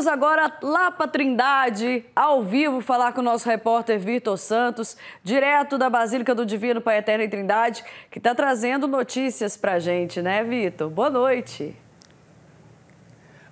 Vamos agora lá para Trindade, ao vivo, falar com o nosso repórter Vitor Santos, direto da Basílica do Divino Pai Eterno em Trindade, que está trazendo notícias para gente, né, Vitor? Boa noite.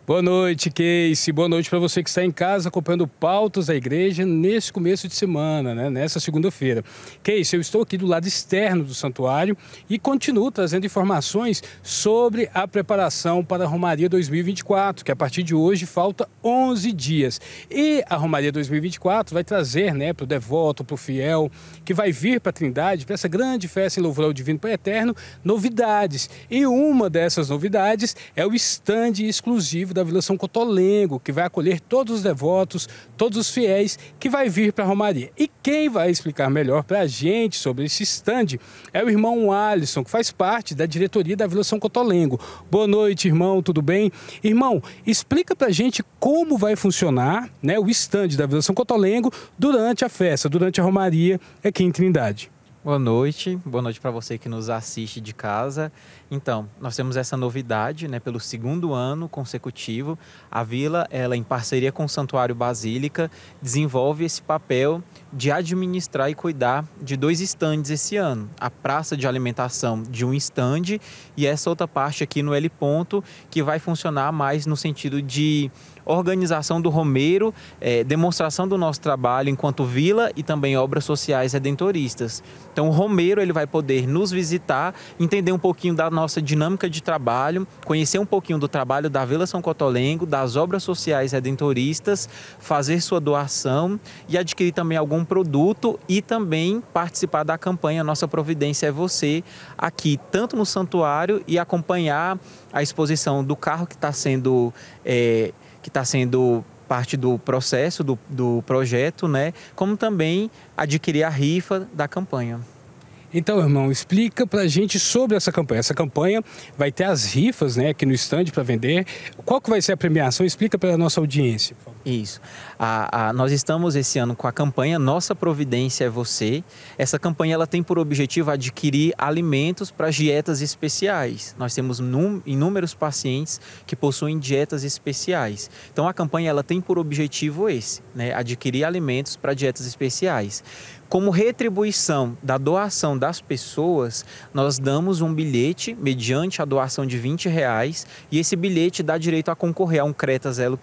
Boa noite, Casey. Boa noite para você que está em casa acompanhando pautas da igreja nesse começo de semana, né? nessa segunda-feira. Casey, eu estou aqui do lado externo do santuário e continuo trazendo informações sobre a preparação para a Romaria 2024, que a partir de hoje falta 11 dias. E a Romaria 2024 vai trazer né, para o devoto, para o fiel, que vai vir para a Trindade, para essa grande festa em louvor ao Divino Pai Eterno, novidades. E uma dessas novidades é o estande exclusivo da Vila São Cotolengo, que vai acolher todos os devotos, todos os fiéis que vai vir para a Romaria. E quem vai explicar melhor para a gente sobre esse stand é o irmão Alisson, que faz parte da diretoria da Vila São Cotolengo. Boa noite, irmão, tudo bem? Irmão, explica para a gente como vai funcionar né, o stand da Vila São Cotolengo durante a festa, durante a Romaria aqui em Trindade. Boa noite, boa noite para você que nos assiste de casa. Então, nós temos essa novidade, né, pelo segundo ano consecutivo, a Vila, ela em parceria com o Santuário Basílica, desenvolve esse papel de administrar e cuidar de dois estandes esse ano. A praça de alimentação de um estande e essa outra parte aqui no L ponto, que vai funcionar mais no sentido de organização do Romeiro, é, demonstração do nosso trabalho enquanto vila e também obras sociais redentoristas. Então, o Romeiro ele vai poder nos visitar, entender um pouquinho da nossa dinâmica de trabalho, conhecer um pouquinho do trabalho da Vila São Cotolengo, das obras sociais redentoristas, fazer sua doação e adquirir também algum produto e também participar da campanha Nossa Providência é Você, aqui, tanto no santuário e acompanhar a exposição do carro que está sendo. É, que está sendo parte do processo do, do projeto, né? Como também adquirir a rifa da campanha. Então, irmão, explica para a gente sobre essa campanha. Essa campanha vai ter as rifas né, aqui no stand para vender. Qual que vai ser a premiação? Explica para a nossa audiência. Isso. A, a, nós estamos esse ano com a campanha Nossa Providência é Você. Essa campanha ela tem por objetivo adquirir alimentos para dietas especiais. Nós temos num, inúmeros pacientes que possuem dietas especiais. Então, a campanha ela tem por objetivo esse, né, adquirir alimentos para dietas especiais. Como retribuição da doação das pessoas, nós damos um bilhete mediante a doação de 20 reais e esse bilhete dá direito a concorrer a um Creta 0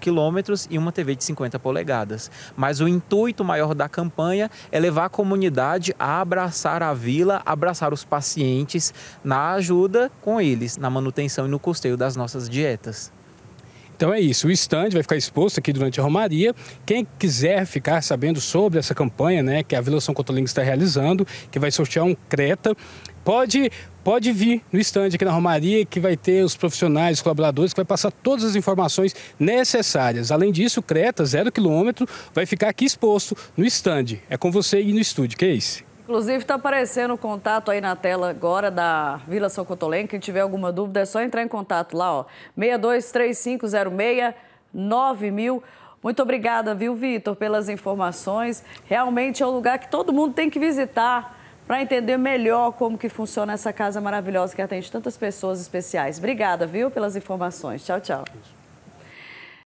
quilômetros e uma TV de 50 polegadas. Mas o intuito maior da campanha é levar a comunidade a abraçar a vila, abraçar os pacientes na ajuda com eles, na manutenção e no custeio das nossas dietas. Então é isso, o stand vai ficar exposto aqui durante a Romaria. Quem quiser ficar sabendo sobre essa campanha né, que a Vila São Cotolengo está realizando, que vai sortear um Creta, pode pode vir no estande aqui na Romaria, que vai ter os profissionais, os colaboradores, que vai passar todas as informações necessárias. Além disso, o Creta, zero quilômetro, vai ficar aqui exposto no estande. É com você e no estúdio, que é isso? Inclusive, está aparecendo o contato aí na tela agora da Vila São Cotolém. Quem tiver alguma dúvida, é só entrar em contato lá, ó. 6235069000. Muito obrigada, viu, Vitor, pelas informações. Realmente é um lugar que todo mundo tem que visitar para entender melhor como que funciona essa casa maravilhosa que atende tantas pessoas especiais. Obrigada, viu, pelas informações. Tchau, tchau.